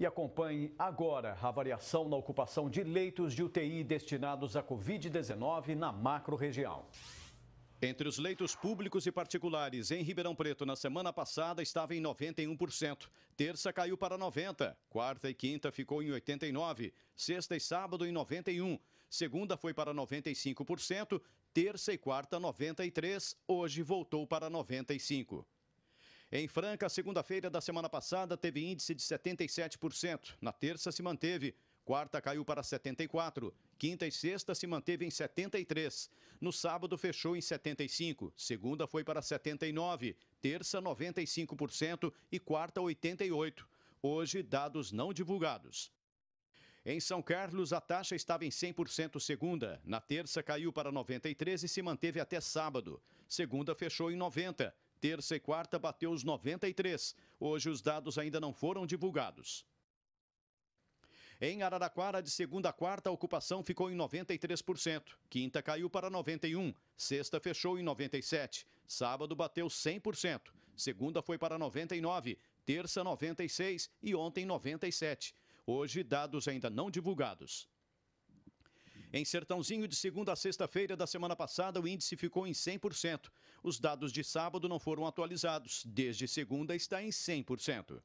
E acompanhe agora a variação na ocupação de leitos de UTI destinados à Covid-19 na macro-região. Entre os leitos públicos e particulares em Ribeirão Preto na semana passada estava em 91%. Terça caiu para 90%, quarta e quinta ficou em 89%, sexta e sábado em 91%, segunda foi para 95%, terça e quarta 93%, hoje voltou para 95%. Em Franca, segunda-feira da semana passada, teve índice de 77%. Na terça, se manteve. Quarta caiu para 74, quinta e sexta se manteve em 73. No sábado fechou em 75, segunda foi para 79, terça 95% e quarta 88. Hoje dados não divulgados. Em São Carlos, a taxa estava em 100% segunda. Na terça caiu para 93 e se manteve até sábado. Segunda fechou em 90, Terça e quarta bateu os 93. Hoje os dados ainda não foram divulgados. Em Araraquara, de segunda a quarta, a ocupação ficou em 93%. Quinta caiu para 91%. Sexta fechou em 97%. Sábado bateu 100%. Segunda foi para 99%. Terça, 96%. E ontem, 97%. Hoje, dados ainda não divulgados. Em Sertãozinho, de segunda a sexta-feira da semana passada, o índice ficou em 100% os dados de sábado não foram atualizados. Desde segunda está em 100%.